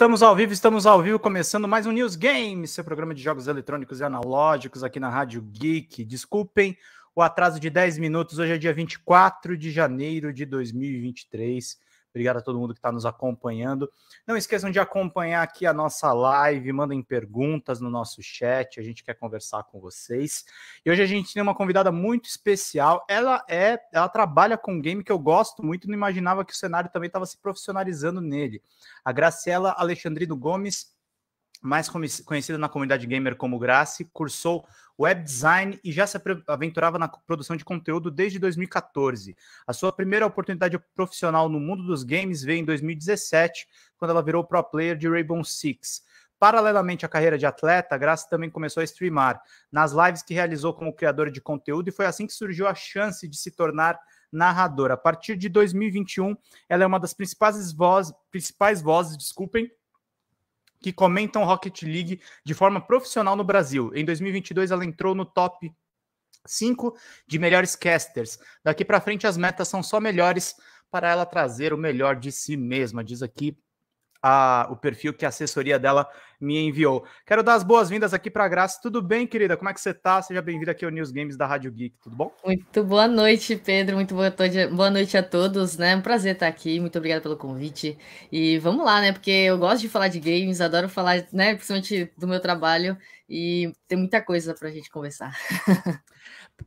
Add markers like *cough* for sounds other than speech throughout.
Estamos ao vivo, estamos ao vivo, começando mais um News Games, seu programa de jogos eletrônicos e analógicos aqui na Rádio Geek. Desculpem o atraso de 10 minutos, hoje é dia 24 de janeiro de 2023. Obrigado a todo mundo que está nos acompanhando. Não esqueçam de acompanhar aqui a nossa live, mandem perguntas no nosso chat, a gente quer conversar com vocês. E hoje a gente tem uma convidada muito especial. Ela é, ela trabalha com game que eu gosto muito, não imaginava que o cenário também estava se profissionalizando nele. A Graciela Alexandrino Gomes mais conhecida na comunidade gamer como Grace, cursou web design e já se aventurava na produção de conteúdo desde 2014. A sua primeira oportunidade profissional no mundo dos games veio em 2017, quando ela virou pro player de Rainbow Six. Paralelamente à carreira de atleta, Grace também começou a streamar nas lives que realizou como criadora de conteúdo e foi assim que surgiu a chance de se tornar narradora. A partir de 2021, ela é uma das principais vozes, principais vozes, desculpem, que comentam Rocket League de forma profissional no Brasil. Em 2022, ela entrou no top 5 de melhores casters. Daqui para frente, as metas são só melhores para ela trazer o melhor de si mesma, diz aqui a, o perfil que a assessoria dela me enviou. Quero dar as boas-vindas aqui para a Graça. Tudo bem, querida? Como é que você está? Seja bem-vinda aqui ao News Games da Rádio Geek, tudo bom? Muito boa noite, Pedro. Muito boa, todia, boa noite a todos, né? Um prazer estar aqui. Muito obrigada pelo convite. E vamos lá, né? Porque eu gosto de falar de games, adoro falar, né? Principalmente do meu trabalho. E tem muita coisa para a gente conversar. *laughs*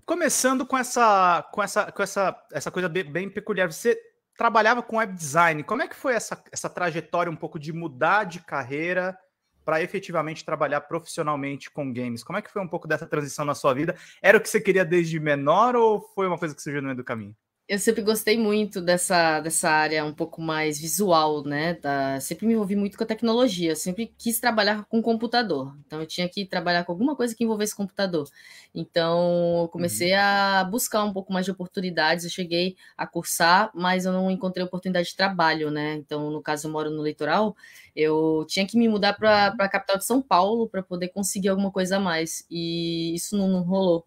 Começando com essa, com essa, com essa, essa coisa bem peculiar. Você trabalhava com web design. Como é que foi essa, essa trajetória um pouco de mudar de carreira para efetivamente trabalhar profissionalmente com games? Como é que foi um pouco dessa transição na sua vida? Era o que você queria desde menor ou foi uma coisa que surgiu no meio do caminho? eu sempre gostei muito dessa, dessa área um pouco mais visual, né? Da, sempre me envolvi muito com a tecnologia, eu sempre quis trabalhar com computador. Então eu tinha que trabalhar com alguma coisa que envolvesse computador. Então eu comecei uhum. a buscar um pouco mais de oportunidades. Eu cheguei a cursar, mas eu não encontrei oportunidade de trabalho, né? Então, no caso, eu moro no litoral, eu tinha que me mudar para uhum. a capital de São Paulo para poder conseguir alguma coisa a mais. E isso não, não rolou.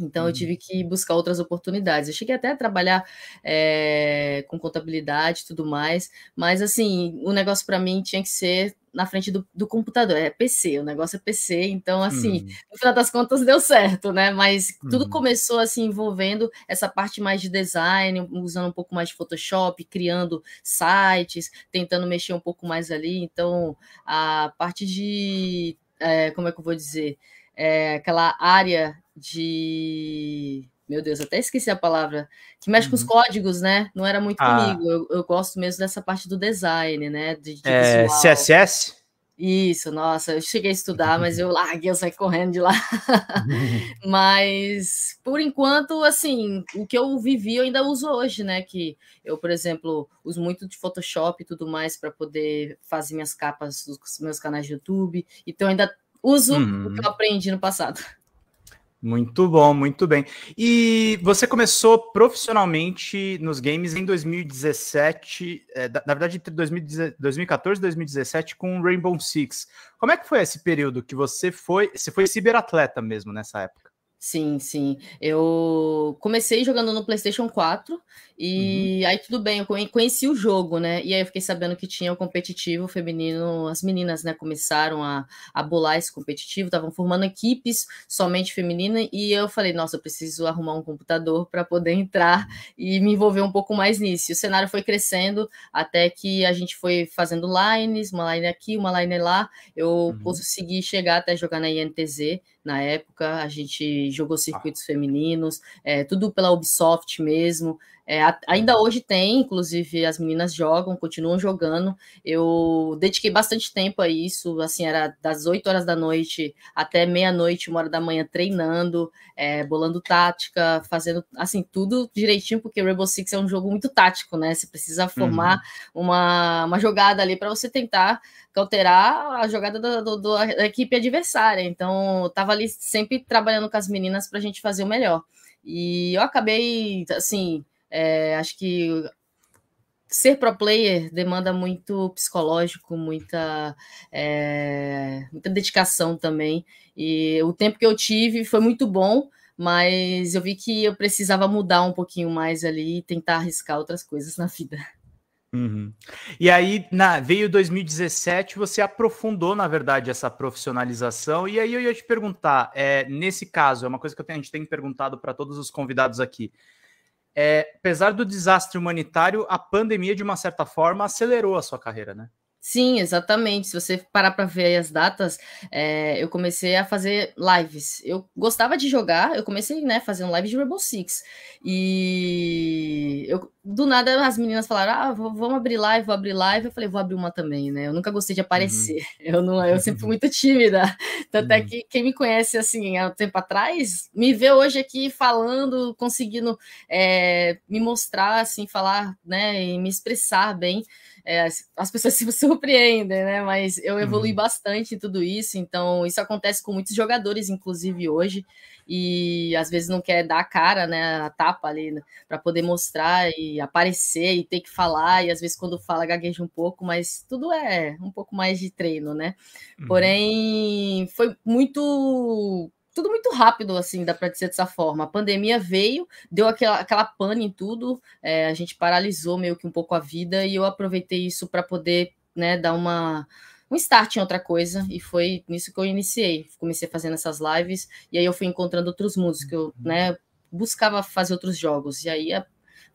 Então, uhum. eu tive que buscar outras oportunidades. Eu cheguei até a trabalhar é, com contabilidade e tudo mais, mas, assim, o negócio para mim tinha que ser na frente do, do, computador, é PC, o negócio é PC, então, assim, uhum. no final das contas deu certo, né? Mas tudo uhum. começou, assim, envolvendo essa parte mais de design, usando um pouco mais de Photoshop, criando sites, tentando mexer um pouco mais ali. Então, a parte de. É, como é que eu vou dizer? É, aquela área de. Meu Deus, até esqueci a palavra. Que mexe uhum. com os uhum. códigos, né? Não era muito ah. comigo. Eu, eu, gosto mesmo dessa parte do design, né? De, de é, CSS? Isso, nossa, eu cheguei a estudar, mas eu *laughs* larguei, eu saí correndo de lá. *laughs* mas, por enquanto, assim, o que eu vivi eu ainda uso hoje, né? Que eu, por exemplo, uso muito de Photoshop e tudo mais para poder fazer minhas capas dos meus canais de YouTube. Então, ainda uso uhum. o que eu uhum. aprendi no passado. Muito bom, muito bem. E você começou profissionalmente nos games em 2017, é, eh, na verdade entre 2014 e 2017 com Rainbow Six. Como é que foi esse período que você foi, você foi ciberatleta mesmo nessa época? Sim, sim. Eu comecei jogando no PlayStation 4 uhum. e uhum. aí tudo bem, eu conheci o jogo, né? E aí eu fiquei sabendo que tinha o competitivo feminino, as meninas, né, começaram a, a bolar esse competitivo, estavam formando equipes somente feminina e eu falei, nossa, eu preciso arrumar um computador para poder entrar e me envolver um pouco mais nisso. E o cenário foi crescendo até que a gente foi fazendo lines, uma line aqui, uma line lá. Eu uhum. consegui chegar até jogar na INTZ na época, a gente jogou ah. circuitos ah. femininos, é, tudo pela Ubisoft mesmo, é, ainda uhum. hoje tem, inclusive as meninas jogam, continuam jogando. Eu dediquei bastante tempo a isso, assim, era das 8 horas da noite até meia-noite, uma hora da manhã, treinando, é, bolando tática, fazendo, assim, tudo direitinho, porque Rainbow Six é um jogo muito tático, né? Você precisa formar uhum. uma, uma jogada ali para você tentar alterar a jogada da, do, do, da equipe adversária. Então, eu tava ali sempre trabalhando com as meninas para a gente fazer o melhor. E eu acabei, assim, é, acho que ser pro player demanda muito psicológico, muita, é, muita dedicação também. E o tempo que eu tive foi muito bom, mas eu vi que eu precisava mudar um pouquinho mais ali e tentar arriscar outras coisas na vida. Uhum. E aí na, veio 2017, você aprofundou, na verdade, essa profissionalização. E aí eu ia te perguntar, é, nesse caso, é uma coisa que tenho, a gente tem perguntado para todos os convidados aqui. É, apesar do desastre humanitário, a pandemia, de uma certa forma, acelerou a sua carreira, né? Sim, exatamente. Se você parar para ver as datas, é, eu comecei a fazer lives. Eu gostava de jogar, eu comecei, né, fazendo live de Rainbow Six. E eu do nada as meninas falaram: ah, vamos abrir live, vou abrir live. Eu falei: vou abrir uma também, né? Eu nunca gostei de aparecer. Uhum. *laughs* Eu não, eu sempre fui muito tímida. *laughs* Tanto é uhum. é que quem me conhece assim há um tempo atrás me vê hoje aqui falando, conseguindo é, me mostrar, assim, falar, né, e me expressar bem. É, as pessoas *laughs* se surpreendem, né? Mas eu evolui uhum. bastante em tudo isso. Então, isso acontece com muitos jogadores, inclusive hoje e às vezes não quer dar a cara, né, a tapa ali, né, para poder mostrar e aparecer e ter que falar, e às vezes quando fala gagueja um pouco, mas tudo é um pouco mais de treino, né? Uhum. Porém, foi muito tudo muito rápido, assim, dá para dizer dessa forma. A pandemia veio, deu aquela, aquela pane em tudo, é, a gente paralisou meio que um pouco a vida e eu aproveitei isso para poder, né, dar uma um start em outra coisa, e foi nisso que eu iniciei. Comecei fazendo essas lives, e aí eu fui encontrando outros músicos, eu, uhum. né, buscava fazer outros jogos, e aí,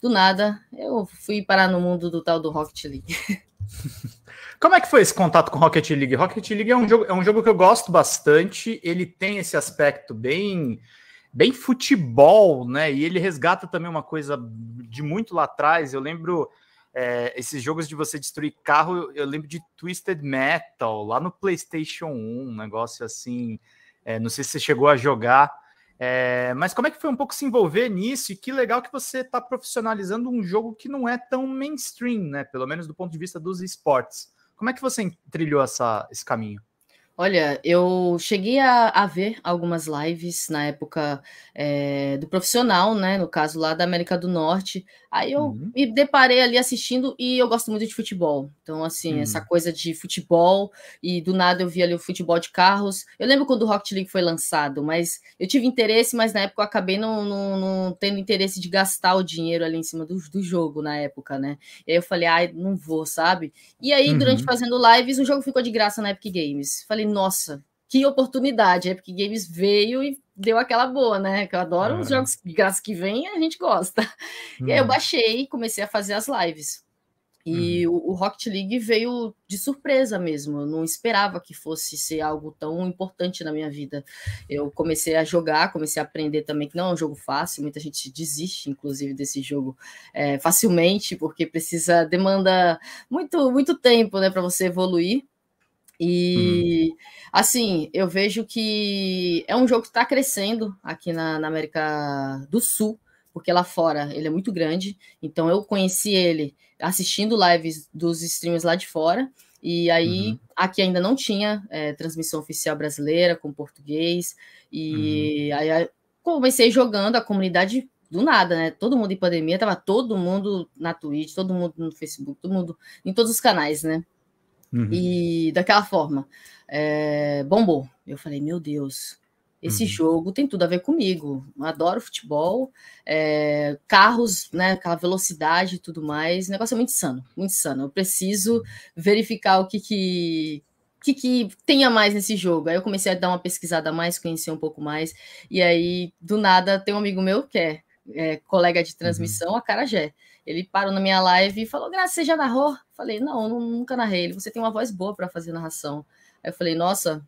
do nada, eu fui parar no mundo do tal do Rocket League. *laughs* Como é que foi esse contato com Rocket League? Rocket League é um jogo, é um jogo que eu gosto bastante, ele tem esse aspecto bem bem futebol, né? E ele resgata também uma coisa de muito lá atrás. Eu lembro é, esses jogos de você destruir carro, eu lembro de Twisted Metal, lá no PlayStation 1, um negócio assim. É, não sei se você chegou a jogar, é, mas como é que foi um pouco se envolver nisso? E que legal que você está profissionalizando um jogo que não é tão mainstream, né? Pelo menos do ponto de vista dos esportes. Como é que você trilhou essa, esse caminho? Olha, eu cheguei a, a, ver algumas lives na época é, do profissional, né? No caso lá da América do Norte. Aí eu uhum. me deparei ali assistindo e eu gosto muito de futebol. Então, assim, uhum. essa hum. coisa de futebol e do nada eu vi ali o futebol de carros. Eu lembro quando o Rocket League foi lançado, mas eu tive interesse, mas na época eu acabei não, não, não tendo interesse de gastar o dinheiro ali em cima do, do, jogo na época, né? E aí eu falei, ai, não vou, sabe? E aí, uhum. durante fazendo lives, o jogo ficou de graça na Epic Games. Falei, falei, nossa, que oportunidade. É Epic Games veio e deu aquela boa, né? Que eu adoro ah. os jogos de graça que vem, a gente gosta. Hum. E aí eu hum. baixei e comecei a fazer as lives. E hum. o, o Rocket League veio de surpresa mesmo. Eu não esperava que fosse ser algo tão importante na minha vida. Eu comecei a jogar, comecei a aprender também que não é um jogo fácil. Muita gente desiste, inclusive, desse jogo é, facilmente, porque precisa demanda muito muito tempo, né, para você evoluir. E uhum. assim, eu vejo que é um jogo que está crescendo aqui na, na, América do Sul, porque lá fora ele é muito grande. Então eu conheci ele assistindo lives dos streamers lá de fora. E aí uhum. aqui ainda não tinha é, transmissão oficial brasileira com português. E uhum. aí comecei jogando, a comunidade do nada, né? Todo mundo em pandemia, tava todo mundo na Twitch, todo mundo no Facebook, todo mundo em todos os canais, né? Uhum. E daquela forma, é, bombou. Eu falei, meu Deus, esse uhum. jogo tem tudo a ver comigo. Adoro futebol, é, carros, né, aquela velocidade e tudo mais. O negócio é muito insano, muito insano. Eu preciso verificar o que que, que que tenha mais nesse jogo. Aí eu comecei a dar uma pesquisada a mais, conhecer um pouco mais. E aí, do nada, tem um amigo meu que é, é colega de uhum. transmissão, uhum. a Carajé. Ele parou na minha live e falou: Graça, você já narrou? Falei: Não, nunca narrei. Ele, você tem uma voz boa para fazer narração. Aí eu falei: Nossa,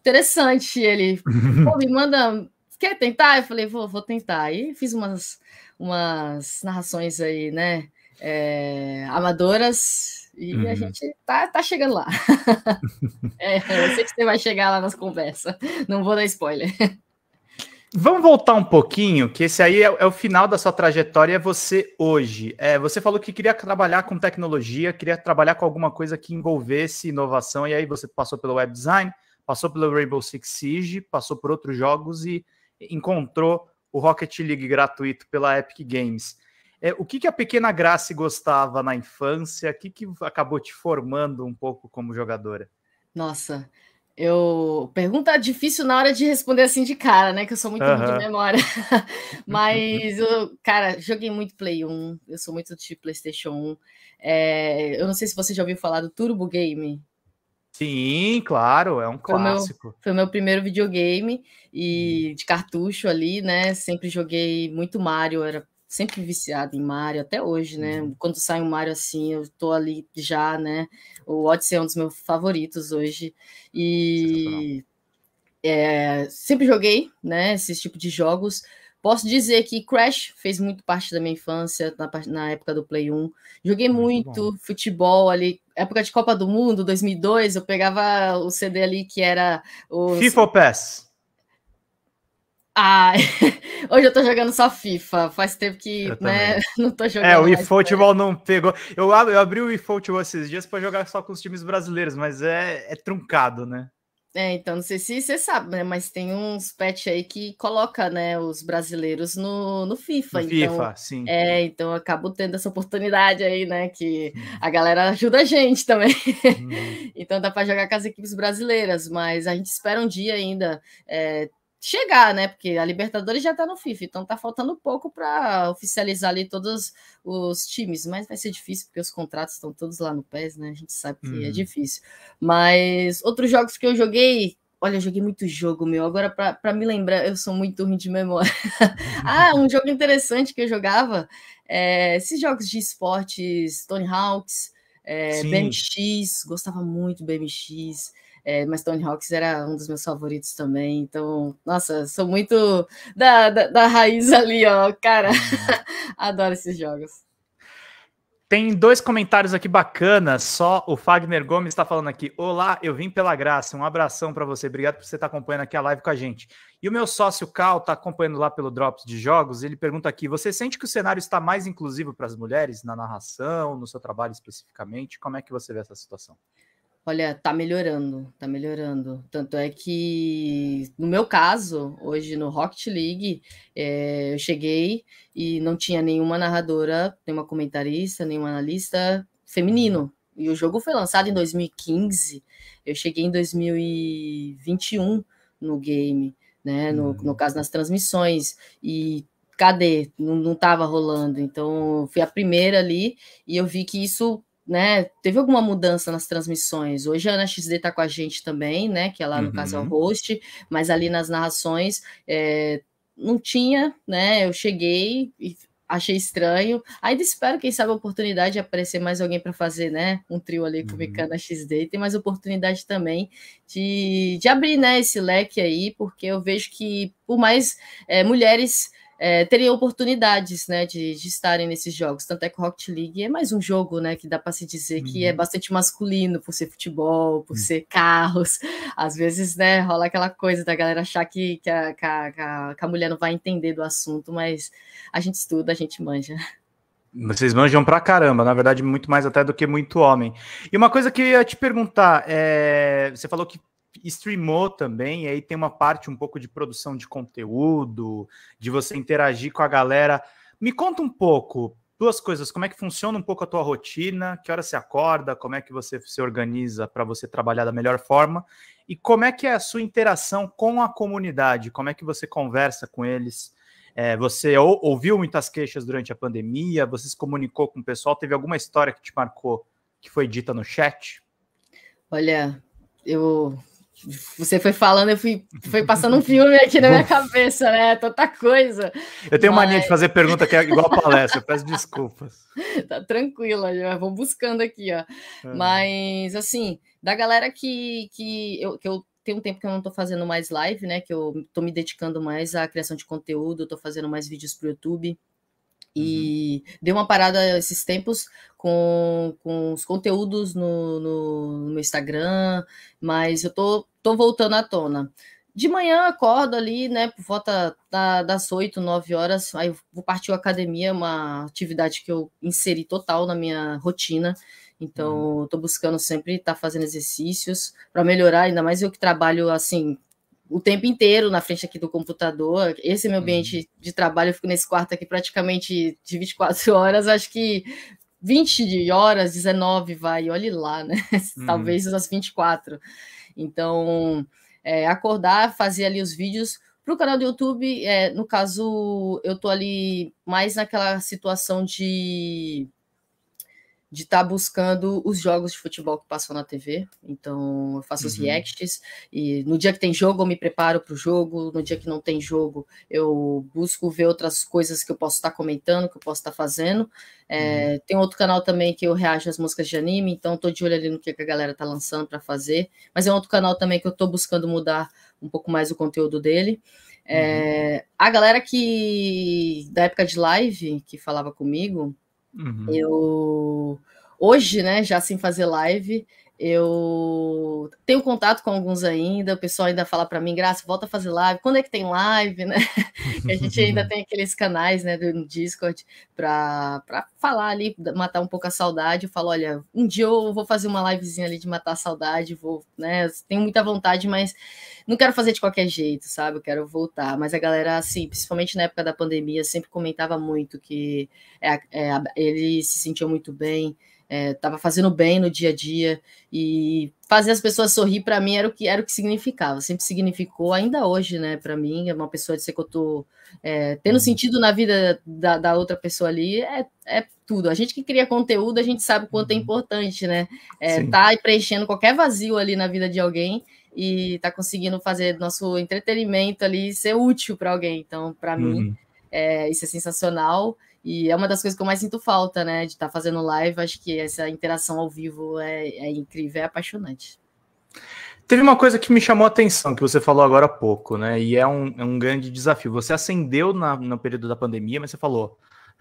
interessante. Ele, *laughs* pô, me manda. Quer tentar? Eu falei: Vou, vou tentar. E fiz umas, umas narrações aí, né? É, amadoras. E uhum. a gente tá, tá chegando lá. *laughs* *laughs* é, eu sei que você vai chegar lá nas conversas. Não vou dar spoiler. Vamos voltar um pouquinho, que esse aí é, é, o final da sua trajetória, é você hoje. É, você falou que queria trabalhar com tecnologia, queria trabalhar com alguma coisa que envolvesse inovação, e aí você passou pelo web design, passou pelo Rainbow Six Siege, passou por outros jogos e encontrou o Rocket League gratuito pela Epic Games. É, o que, que a pequena Grace gostava na infância? O que, que acabou te formando um pouco como jogadora? Nossa, eu pergunta difícil na hora de responder assim de cara, né? Que eu sou muito uhum. de memória. *laughs* Mas eu, cara, joguei muito Play 1, eu sou muito de PlayStation 1. É, eu não sei se você já ouviu falar do Turbo Game. Sim, claro, é um clássico. Foi meu, foi meu primeiro videogame e hum. de cartucho ali, né? Sempre joguei muito Mario, era sempre viciado em Mario, até hoje, né? Uhum. Quando sai um Mario assim, eu tô ali já, né? O Odyssey é um dos meus favoritos hoje. E é, sempre joguei, né? Esses tipo de jogos. Posso dizer que Crash fez muito parte da minha infância, na, na época do Play 1. Joguei muito, muito futebol ali, época de Copa do Mundo, 2002, eu pegava o CD ali que era o... FIFA Pass. Ah, *laughs* hoje eu tô jogando só FIFA. Faz tempo que né, *laughs* não tô jogando. É, o eFootball não pegou. Eu, eu abri o eFootball esses dias para jogar só com os times brasileiros, mas é, é truncado, né? É, então não sei se você sabe, né? Mas tem uns patch aí que coloca, né, os brasileiros no, no FIFA. No então, FIFA, sim. É, então eu acabo tendo essa oportunidade aí, né? Que hum. a galera ajuda a gente também. Hum. *laughs* então dá para jogar com as equipes brasileiras, mas a gente espera um dia ainda. É, chegar, né? Porque a Libertadores já tá no FIFA, então tá faltando pouco para oficializar ali todos os times, mas vai ser difícil porque os contratos estão todos lá no PES, né? A gente sabe que é uhum. é difícil. Mas outros jogos que eu joguei, olha, eu joguei muito jogo, meu. Agora para me lembrar, eu sou muito ruim de memória. *laughs* ah, um jogo interessante que eu jogava, é, esses jogos de esportes, Tony Hawks, é, BMX, gostava muito do BMX. É, mas Tony Hawks era um dos meus favoritos também. Então, nossa, sou muito da, da, da raiz *laughs* ali, ó. Cara, uhum. *laughs* adoro esses jogos. Tem dois comentários aqui bacanas, só o Fagner Gomes está falando aqui. Olá, eu vim pela graça, um abração para você, obrigado por você estar tá acompanhando aqui a live com a gente. E o meu sócio Cal está acompanhando lá pelo Drops de Jogos, ele pergunta aqui, você sente que o cenário está mais inclusivo para as mulheres na narração, no seu trabalho especificamente? Como é que você vê essa situação? Olha, tá melhorando, tá melhorando. Tanto é que, no meu caso, hoje no Rocket League, é, eu cheguei e não tinha nenhuma narradora, nenhuma comentarista, nenhuma analista feminino. Uhum. E o jogo foi lançado em 2015, eu cheguei em 2021 no game, né? No, uhum. no caso, nas transmissões. E cadê? Não, não tava rolando. Então, fui a primeira ali e eu vi que isso né, teve alguma mudança nas transmissões. Hoje a Ana XD está com a gente também, né, que é lá no uhum. caso host, mas ali nas narrações é, não tinha, né, eu cheguei e achei estranho. Ainda espero, quem sabe, a oportunidade de aparecer mais alguém para fazer, né, um trio ali com o uhum. XD, tem mais oportunidade também de, de abrir, né, esse leque aí, porque eu vejo que por mais é, mulheres é, teriam oportunidades né, de, de, estarem nesses jogos. Tanto é que o Rocket League é mais um jogo né, que dá para se dizer uhum. que é uhum. bastante masculino, por ser futebol, por uhum. ser carros. Às vezes né, rola aquela coisa da galera achar que, que, a, que, a, que a mulher não vai entender do assunto, mas a gente estuda, a gente manja. Vocês manjam pra caramba, na verdade, muito mais até do que muito homem. E uma coisa que eu ia te perguntar: é... você falou que streamou também, e aí tem uma parte um pouco de produção de conteúdo, de você interagir com a galera. Me conta um pouco, duas coisas, como é que funciona um pouco a tua rotina, que hora você acorda, como é que você se organiza para você trabalhar da melhor forma, e como é que é a sua interação com a comunidade, como é que você conversa com eles, é, você ou, ouviu muitas queixas durante a pandemia, você se comunicou com o pessoal, teve alguma história que te marcou, que foi dita no chat? Olha, eu você foi falando, eu fui fui passando um filme aqui na minha cabeça, né? É tanta coisa. Eu tenho Mas... mania de fazer pergunta que é igual a palestra, eu peço desculpas. *laughs* Tá tranquila, vou buscando aqui, ó. É. Mas assim, da galera que, que, eu, que eu tem um tempo que eu não estou fazendo mais live, né? Que eu estou me dedicando mais à criação de conteúdo, estou fazendo mais vídeos para o YouTube. E uhum. dei uma parada esses tempos com, com os conteúdos no, no, no Instagram, mas eu tô tô voltando à tona. De manhã acordo ali, né, por volta da, das 8, 9 horas, aí vou partir a academia, é uma atividade que eu inseri total na minha rotina. Então, uhum. estou buscando sempre estar tá fazendo exercícios para melhorar, ainda mais eu que trabalho assim o tempo inteiro na frente aqui do computador. Esse é meu ambiente uhum. de trabalho, eu fico nesse quarto aqui praticamente de 24 *laughs* horas, acho que 20 horas, 19 vai, olhe lá, né? *laughs* Talvez uhum. as 24. Então, é, acordar, fazer ali os vídeos. Para o canal do YouTube, é, no caso, eu estou ali mais naquela situação de de estar tá buscando os jogos de futebol que passam na TV. Então, eu faço uhum. os reacts e no dia que tem jogo eu me preparo para o jogo, no dia que não tem jogo eu busco ver outras coisas que eu posso estar tá comentando, que eu posso estar tá fazendo. É, uhum. Tem outro canal também que eu reajo às músicas de anime, então estou de olho ali no que a galera está lançando para fazer. Mas é outro canal também que eu estou buscando mudar um pouco mais o conteúdo dele. É, uhum. a galera que da época de live que falava comigo, Uhum. Eu hoje, né, já sem fazer live, eu tenho contato com alguns ainda, o pessoal ainda fala para mim, Graça, volta a fazer live. Quando é que tem live, né? *laughs* a gente ainda *laughs* tem aqueles canais, né, no Discord para falar ali, matar um pouco a saudade. Eu falo, olha, um dia eu vou fazer uma livezinha ali de matar a saudade, vou, né? Tenho muita vontade, mas não quero fazer de qualquer jeito, sabe? Eu quero voltar. Mas a galera, assim, principalmente na época da pandemia, sempre comentava muito que é, é, ele se sentiu muito bem estava é, fazendo bem no dia a dia e fazer as pessoas sorrir para mim era o que era o que significava, sempre significou, ainda hoje, né, para mim, é uma pessoa de ser que eu tô é, tendo uhum. sentido na vida da, da outra pessoa ali, é, é, tudo. A gente que cria conteúdo, a gente sabe o quanto é uhum. importante, né, é, tá preenchendo qualquer vazio ali na vida de alguém e tá conseguindo fazer nosso entretenimento ali ser útil para alguém. Então, para uhum. mim, é, isso é sensacional. E é uma das coisas que eu mais sinto falta, né? De estar tá fazendo live. Acho que essa interação ao vivo é, é incrível, é apaixonante. Teve uma coisa que me chamou a atenção, que você falou agora há pouco, né? E é um, é um grande desafio. Você acendeu na, no período da pandemia, mas você falou: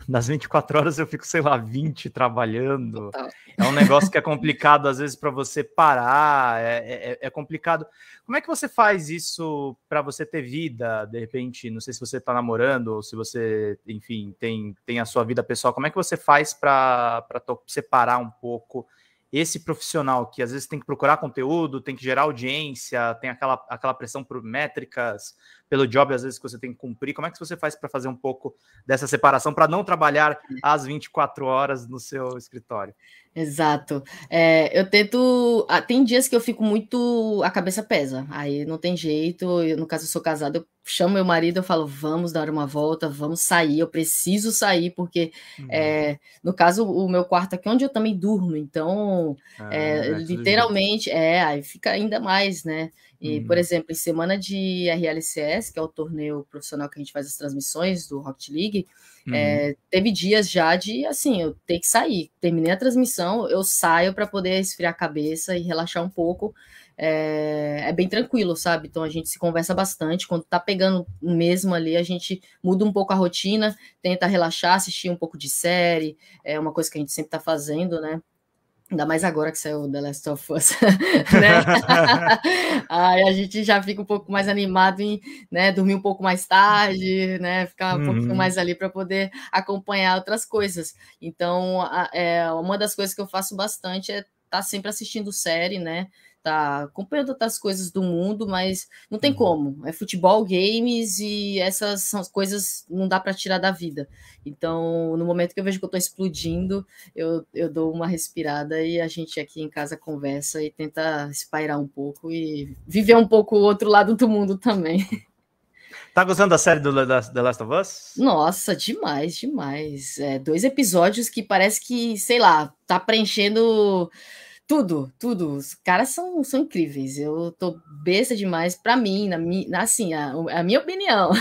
das 24 horas eu fico, sei lá, 20 trabalhando. Total. É um negócio que é complicado, às vezes, para você parar, é, é, é, é, complicado. Como é que você faz isso para você ter vida, de repente? Não sei se você está namorando ou se você, enfim, tem, tem a sua vida pessoal. Como é que você faz para separar um pouco esse profissional que às vezes tem que procurar conteúdo, tem que gerar audiência, tem aquela, aquela pressão por métricas? pelo job às vezes que você tem que cumprir. Como é que você faz para fazer um pouco dessa separação para não trabalhar às 24 horas no seu escritório? Exato. É, eu tento. Ah, tem dias que eu fico muito. A cabeça pesa. Aí não tem jeito. Eu, no caso, eu sou casada, eu chamo meu marido, eu falo, vamos dar uma volta, vamos sair. Eu preciso sair, porque, é, uhum. é, no caso, o meu quarto aqui é onde eu também durmo. Então, ah, é, é literalmente, é, aí fica ainda mais, né? E, uhum. por exemplo, em semana de RLCS, que é o torneio profissional que a gente faz as transmissões do Rocket League, uhum. é, teve dias já de, assim, eu tenho que sair. Terminei a transmissão, eu saio para poder esfriar a cabeça e relaxar um pouco. É, é, bem tranquilo, sabe? Então a gente se conversa bastante. Quando tá pegando mesmo ali, a gente muda um pouco a rotina, tenta relaxar, assistir um pouco de série. É uma coisa que a gente sempre tá fazendo, né? Ainda mais agora que saiu The Last of Us, *laughs* né? Aí a gente já fica um pouco mais animado em né, dormir um pouco mais tarde, né? Ficar um uhum. pouquinho mais ali para poder acompanhar outras coisas. Então, a, é, uma das coisas que eu faço bastante é estar tá sempre assistindo série, né? tá acompanhando outras coisas do mundo, mas não tem uhum. como. É futebol, games e essas são coisas não dá para tirar da vida. Então, no momento que eu vejo que eu tô explodindo, eu, eu dou uma respirada e a gente aqui em casa conversa e tenta espairar um pouco e viver um pouco o outro lado do mundo também. *laughs* Tá gostando da série do The Last of Us? Nossa, demais, demais. É, dois episódios que parece que, sei lá, tá preenchendo tudo, tudo. Os caras são, são incríveis. Eu tô besta demais para mim, na, na, assim, a, a minha opinião.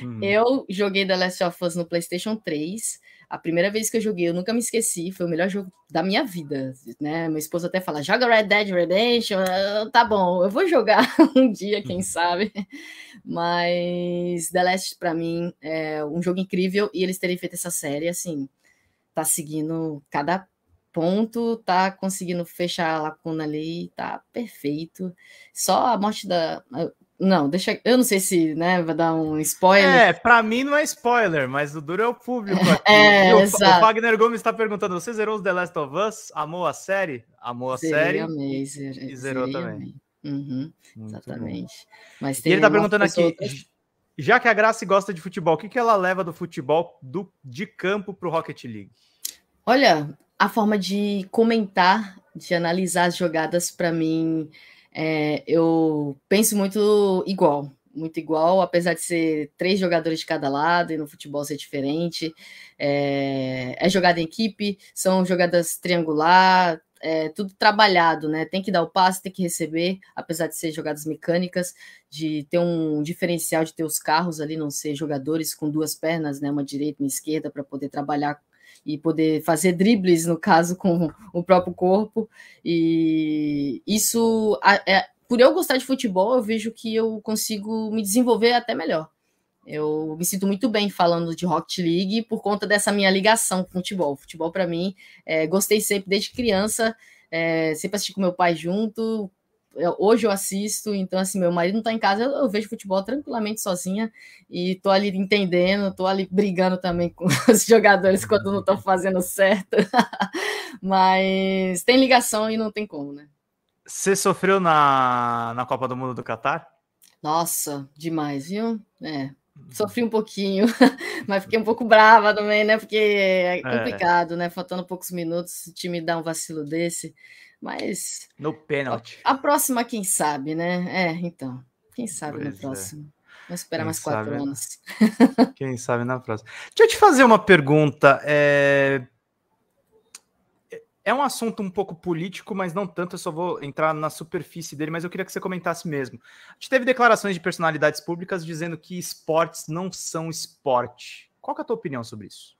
Hum. Eu joguei The Last of Us no PlayStation 3. A primeira vez que eu joguei, eu nunca me esqueci, foi o melhor jogo da minha vida, né? Meu esposa até fala: "Joga Red Dead Redemption". Tá bom, eu vou jogar *laughs* um dia, quem uhum. sabe. Mas The Last para mim é um jogo incrível e eles terem feito essa série assim, tá seguindo cada ponto, tá conseguindo fechar a lacuna ali, tá perfeito. Só a morte da. Ah, não, deixa. Eu não sei se, né, vai dar um spoiler. É, pra mim não é spoiler, mas o duro é o público. *laughs* Aqui. é, o, exato. o Wagner Gomes tá perguntando: você zerou os The Last of Us? Amou a série? Amou a Seria série? Amei, e zerou também. Uhum, exatamente. Mas e ele tá perguntando aqui. Outras... Já que a Grace gosta de futebol, o que, que ela leva do futebol do, de campo para o Rocket League? Olha, a forma de comentar, de analisar as jogadas, para mim, é, eu penso muito igual. Muito igual, apesar de ser três jogadores de cada lado e no futebol ser diferente. É, é jogada em equipe, são jogadas triangular, é, tudo trabalhado, né? Tem que dar o passe, tem que receber, apesar de ser jogadas mecânicas, de ter um diferencial de ter os carros ali, não ser jogadores com duas pernas, né? Uma direita, uma esquerda, para poder trabalhar e poder fazer dribles, no caso, com o próprio corpo. E isso, é, por eu gostar de futebol, eu vejo que eu consigo me desenvolver até melhor. Eu me sinto muito bem falando de Rocket League por conta dessa minha ligação com o futebol. O futebol, para mim, é, gostei sempre desde criança. É, sempre assisti com meu pai junto, hoje eu assisto, então assim, meu marido não está em casa, eu, eu, vejo futebol tranquilamente sozinha e tô ali entendendo, tô ali brigando também com *laughs* os jogadores quando não estão fazendo certo. *laughs* Mas tem ligação e não tem como, né? Você sofreu na, na Copa do Mundo do Catar? Nossa, demais, viu? É, uhum. sofri um pouquinho, *laughs* mas fiquei um pouco brava também, né? Porque é, é. complicado, é. né? Faltando poucos minutos, o time dá um vacilo desse. Mas. No pênalti. A, a, próxima, quem sabe, né? É, então. Quem sabe pois no próximo. É. Vamos esperar quem mais quatro sabe, né? anos. *laughs* Quem sabe na próxima. Deixa eu te fazer uma pergunta. É... é um assunto um pouco político, mas não tanto. Eu só vou entrar na superfície dele, mas eu queria que você comentasse mesmo. A gente teve declarações de personalidades públicas dizendo que esportes não são esporte. Qual é a tua opinião sobre isso?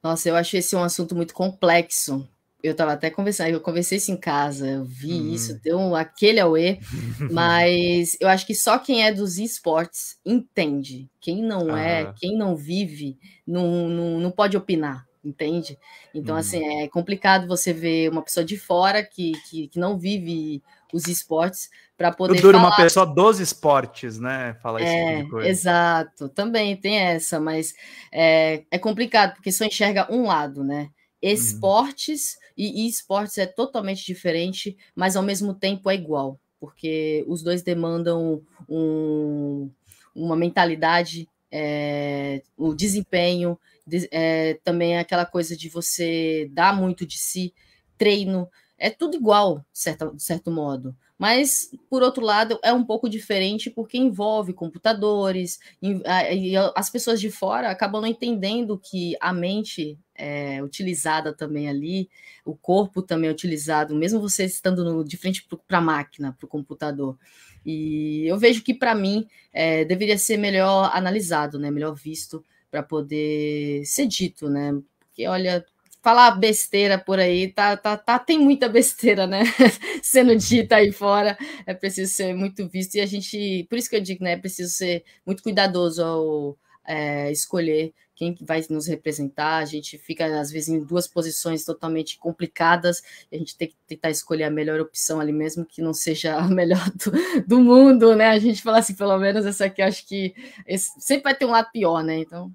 Nossa, eu acho esse um assunto muito complexo, eu estava até conversando, eu conversei isso em casa, eu vi uhum. isso, deu um, aquele Aue, *laughs* mas eu acho que só quem é dos esportes entende. Quem não é, quem não vive, não, não, não pode opinar, entende? Então, assim, uhum. é complicado você ver uma pessoa de fora que, que, que não vive os esportes para poder. falar... uma pessoa dos esportes, né? Falar é, esse tipo é, de coisa. Exato, também tem essa, mas é, é complicado, porque só enxerga um lado, né? Uhum. Esportes e, e esportes é totalmente diferente, mas ao mesmo tempo é igual, porque os dois demandam um, uma mentalidade, é, o desempenho, de, eh, é, também aquela coisa de você dar muito de si, treino, é tudo igual, de certo, de certo modo. Mas, por outro lado, é um pouco diferente porque envolve computadores, e as pessoas de fora acabam não entendendo que a mente é, utilizada também ali, o corpo também é utilizado, mesmo você estando no, de frente para a máquina, para o computador. E eu vejo que, para mim, é, deveria ser melhor analisado, né? melhor visto, para poder ser dito, né? Porque, olha, falar besteira por aí, tá, tá, tá, tem muita besteira, né? *laughs* Sendo dita aí fora, é preciso ser muito visto. E a gente, por isso que eu digo, né? É preciso ser muito cuidadoso ao é, escolher quem vai nos representar, a gente fica às vezes em duas posições totalmente complicadas, a gente tem que tentar escolher a melhor opção ali mesmo que não seja a melhor do, do mundo, né? A gente fala assim, pelo menos essa aqui, acho que esse, sempre vai ter um lado pior, né? Então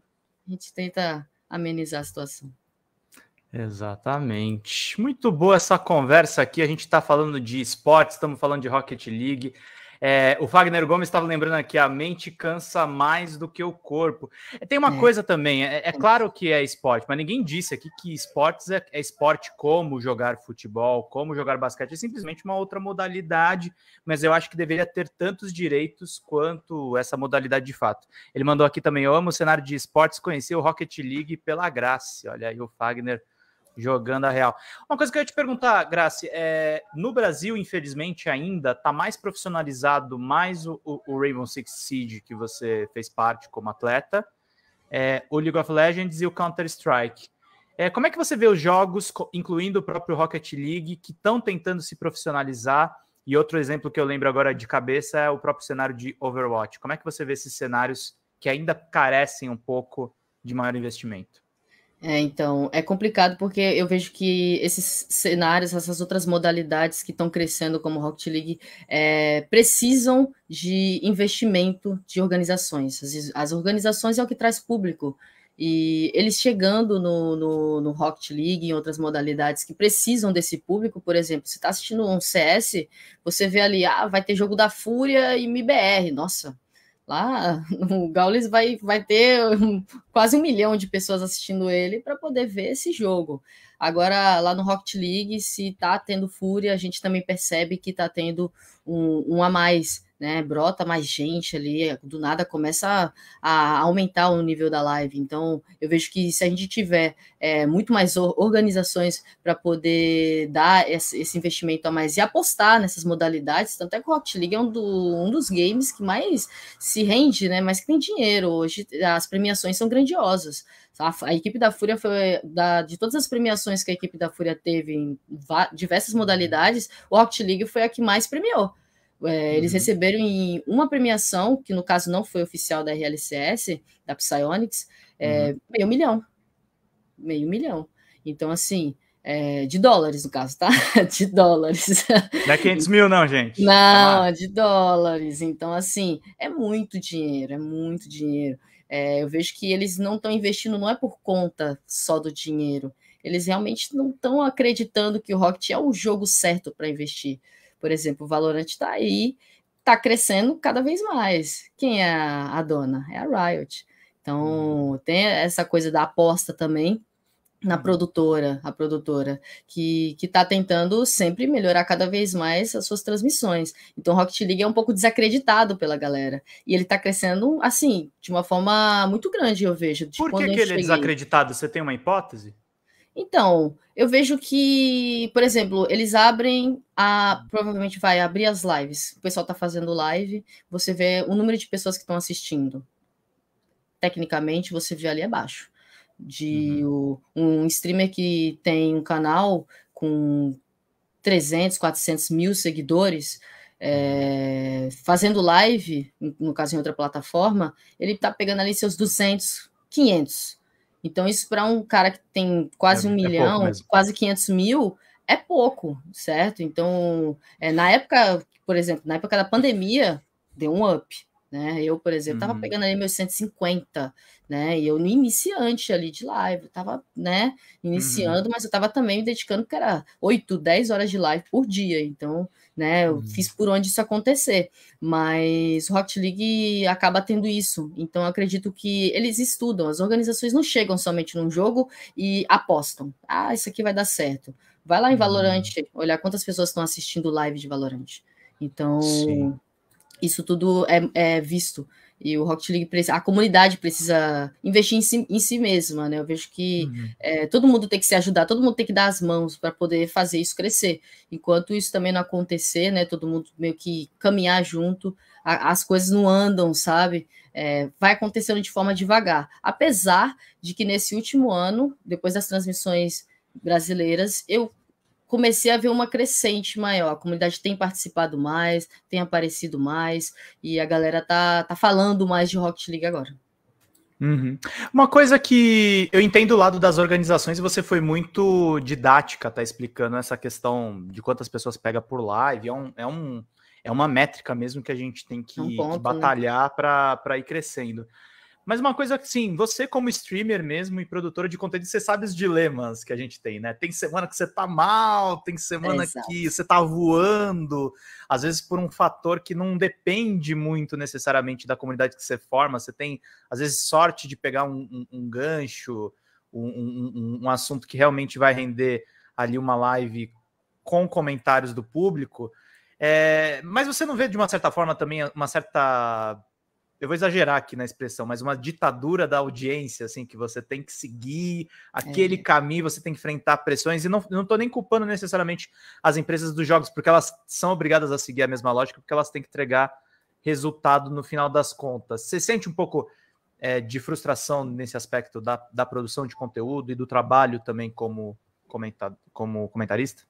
a gente tenta amenizar a situação. Exatamente. Muito boa essa conversa aqui. A gente está falando de esportes, estamos falando de Rocket League. É, o Wagner Gomes estava lembrando aqui, a mente cansa mais do que o corpo. É, tem uma é. coisa também, é, é, claro que é esporte, mas ninguém disse aqui que esportes é, é, esporte como jogar futebol, como jogar basquete, é simplesmente uma outra modalidade, mas eu acho que deveria ter tantos direitos quanto essa modalidade de fato. Ele mandou aqui também, eu amo o cenário de esportes, conheci o Rocket League pela graça. Olha aí o Wagner jogando a real. Uma coisa que eu ia te perguntar, Grace, é, no Brasil, infelizmente, ainda está mais profissionalizado mais o, o, o, Rainbow Six Siege, que você fez parte como atleta, é, o League of Legends e o Counter-Strike. É, como é que você vê os jogos, incluindo o próprio Rocket League, que estão tentando se profissionalizar? E outro exemplo que eu lembro agora de cabeça é o próprio cenário de Overwatch. Como é que você vê esses cenários que ainda carecem um pouco de maior investimento? É, então, é complicado porque eu vejo que esses cenários, essas outras modalidades que estão crescendo como Rocket League, é, precisam de investimento de organizações. As, as, organizações é o que traz público. E eles chegando no, no, no Rocket League e outras modalidades que precisam desse público, por exemplo, se está assistindo um CS, você vê ali, ah, vai ter jogo da Fúria e MBR. Nossa, Lá, *laughs* o Gaules vai, vai ter *laughs* quase um milhão de pessoas assistindo ele para poder ver esse jogo. Agora, lá no Rocket League, se tá tendo fúria, a gente também percebe que tá tendo um, um a mais né? Brota mais gente ali, do nada começa a, a, aumentar o nível da live. Então, eu vejo que se a gente tiver é, muito mais organizações para poder dar esse, investimento a mais e apostar nessas modalidades, tanto é que o Rocket League é um, do, um dos games que mais se rende, né? Mas que tem dinheiro hoje, as premiações são grandiosas. A, equipe da Fúria foi da, de todas as premiações que a equipe da Fúria teve em diversas modalidades, o Rocket League foi a que mais premiou. É, eles uhum. receberam em uma premiação, que no caso não foi oficial da RLCS, da Psyonix, é, uhum. meio milhão. Meio milhão. Então, assim, é, de dólares, no caso, tá? *laughs* De dólares. Não é 500 mil, não, gente. Não, é de dólares. Então, assim, é muito dinheiro, é muito dinheiro. É, eu vejo que eles não estão investindo, não é por conta só do dinheiro. Eles realmente não estão acreditando que o Rocket é o jogo certo para investir. Por exemplo, o Valorant está aí, está crescendo cada vez mais. Quem é a dona? É a Riot. Então, uhum. tem essa coisa da aposta também na uhum. produtora, a produtora que que está tentando sempre melhorar cada vez mais as suas transmissões. Então, Rocket League é um pouco desacreditado pela galera e ele está crescendo assim de uma forma muito grande, eu vejo. Por que, que ele é cheguei. é desacreditado? Você tem uma hipótese? Então, eu vejo que, por exemplo, eles abrem a. Provavelmente vai abrir as lives. O pessoal está fazendo live, você vê o número de pessoas que estão assistindo. Tecnicamente, você vê ali abaixo. De uhum. o, um streamer que tem um canal com 300, 400 mil seguidores, é, fazendo live, no caso em outra plataforma, ele está pegando ali seus 200, 500. Então, isso para um cara que tem quase é, um é milhão, quase 500 mil, é pouco, certo? Então, é, na época, por exemplo, na época da pandemia, deu um up. Né? Eu, por exemplo, estava uhum. pegando ali meus 150, né? E eu no iniciante ali de live, estava, né, uhum. iniciando, uhum. mas eu estava também me dedicando, que era 8, 10 horas de live por dia. Então, né? Eu uhum. fiz por onde isso acontecer, mas o Rocket League acaba tendo isso. Então eu acredito que eles estudam, as organizações não chegam somente num jogo e apostam. Ah, isso aqui vai dar certo. Vai lá em Valorante, uhum. olhar quantas pessoas estão assistindo live de Valorante. Então, Sim. isso tudo é, é visto e o Rocket League, a comunidade precisa investir em si, em si mesma, né? Eu vejo que uhum. é, todo mundo tem que se ajudar, todo mundo tem que dar as mãos para poder fazer isso crescer. Enquanto isso também não acontecer, né? Todo mundo meio que caminhar junto, a, as coisas não andam, sabe? É, vai acontecendo de forma devagar. Apesar de que nesse último ano, depois das transmissões brasileiras, eu comecei a ver uma crescente maior. A comunidade tem participado mais, tem aparecido mais, e a galera tá, tá falando mais de Rocket League agora. Uhum. Uma coisa que eu entendo do lado das organizações, e você foi muito didática, tá explicando essa questão de quantas pessoas pega por live. É, um, é, um, é uma métrica mesmo que a gente tem que, é um ponto, que né? batalhar né? para ir crescendo. Mas uma coisa assim, você como streamer mesmo e produtora de conteúdo, você sabe os dilemas que a gente tem, né? Tem semana que você tá mal, tem semana é, que você tá voando, às vezes por um fator que não depende muito necessariamente da comunidade que você forma, você tem, às vezes, sorte de pegar um, um, um gancho, um, um assunto que realmente vai render ali uma live com comentários do público. É, mas você não vê de uma certa forma também uma certa eu vou exagerar aqui na expressão, mas uma ditadura da audiência, assim, que você tem que seguir aquele é. caminho, você tem que enfrentar pressões, e não, não nem culpando necessariamente as empresas dos jogos, porque elas são obrigadas a seguir a mesma lógica, porque elas têm que entregar resultado no final das contas. Você sente um pouco é, de frustração nesse aspecto da, da produção de conteúdo e do trabalho também como, comentar como comentarista?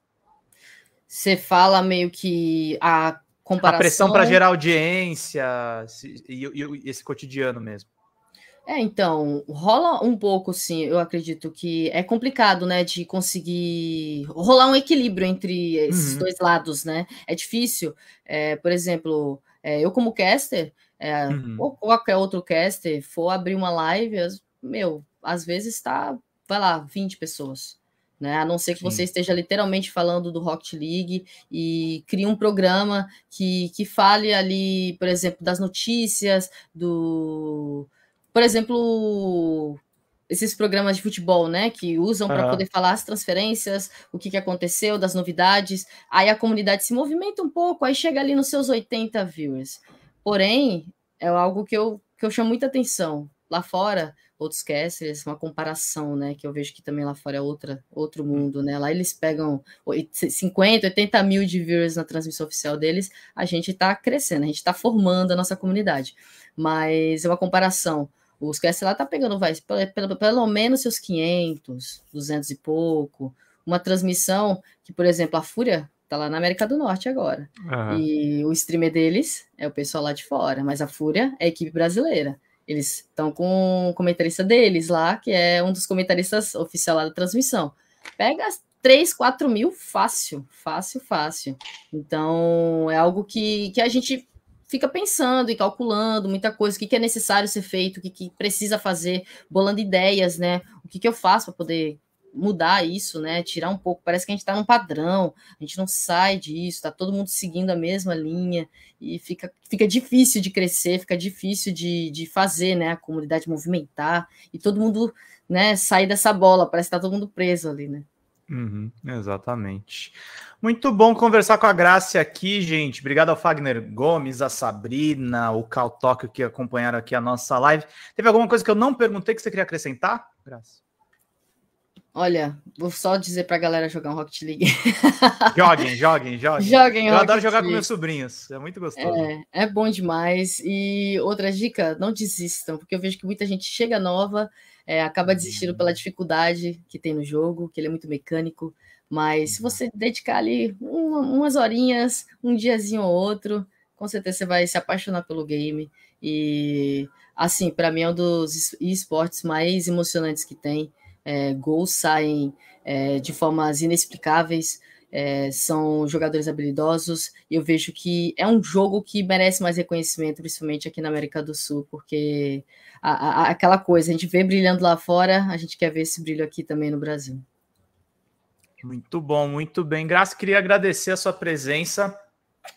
Você fala meio que a comparação. A pressão para gerar audiência e, e, e esse cotidiano mesmo. É, então, rola um pouco, sim, eu acredito que é complicado, né, de conseguir rolar um equilíbrio entre esses uhum. dois lados, né? É difícil. É, por exemplo, é, eu como caster, é, uhum. ou qualquer outro caster, for abrir uma live, meu, às vezes está, vai lá, 20 pessoas. Né? A não ser que Sim. você esteja literalmente falando do Rocket League e crie um programa que, que fale ali, por exemplo, das notícias, do. Por exemplo, esses programas de futebol, né, que usam para poder falar as transferências, o que, que aconteceu, das novidades. Aí a comunidade se movimenta um pouco, aí chega ali nos seus 80 viewers. Porém, é algo que eu, que eu chamo muita atenção lá fora, outros castles, uma comparação, né? Que eu vejo que também lá fora é outra, outro hum. mundo, né? Lá eles pegam 50, 80 mil de viewers na transmissão oficial deles, a gente está crescendo, a gente está formando a nossa comunidade. Mas é uma comparação. Os castles lá tá pegando, vai, pelo, pelo menos seus 500, 200 e pouco. Uma transmissão que, por exemplo, a Fúria tá lá na América do Norte agora. Uhum. E o streamer deles é o pessoal lá de fora, mas a Fúria é a equipe brasileira. Eles estão com um comentarista deles lá, que é um dos comentaristas oficial lá da transmissão. Pega 3, 4 mil fácil, fácil, fácil. Então, é algo que, que a gente fica pensando e calculando muita coisa, o que, que é necessário ser feito, o que, que precisa fazer, bolando ideias, né? O que, que eu faço para poder mudar isso, né? Tirar um pouco. Parece que a gente está num padrão, a gente não sai disso, está todo mundo seguindo a mesma linha e fica, fica difícil de crescer, fica difícil de, de fazer, né? A comunidade movimentar e todo mundo, né? Sair dessa bola. Parece que está todo mundo preso ali, né? Uhum, exatamente. Muito bom conversar com a Graça aqui, gente. Obrigado ao Fagner Gomes, a Sabrina, o Caltóquio que acompanharam aqui a nossa live. Teve alguma coisa que eu não perguntei que você queria acrescentar, Graça? Olha, vou só dizer pra galera jogar um Rocket League. *laughs* joguem, joguem, joguem. Joguem Eu Rocket adoro jogar League. com meus sobrinhos, é muito gostoso. É, é bom demais. E outra dica, não desistam, porque eu vejo que muita gente chega nova, é, acaba desistindo pela dificuldade que tem no jogo, que ele é muito mecânico. Mas se você dedicar ali uma, umas horinhas, um diazinho ou outro, com certeza você vai se apaixonar pelo game. E, assim, para mim é um dos esportes mais emocionantes que tem é, gols saem é, de formas inexplicáveis, é, são jogadores habilidosos, e eu vejo que é um jogo que merece mais reconhecimento, principalmente aqui na América do Sul, porque a, a, aquela coisa, a gente vê brilhando lá fora, a gente quer ver esse brilho aqui também no Brasil. Muito bom, muito bem. Graça, queria agradecer a sua presença.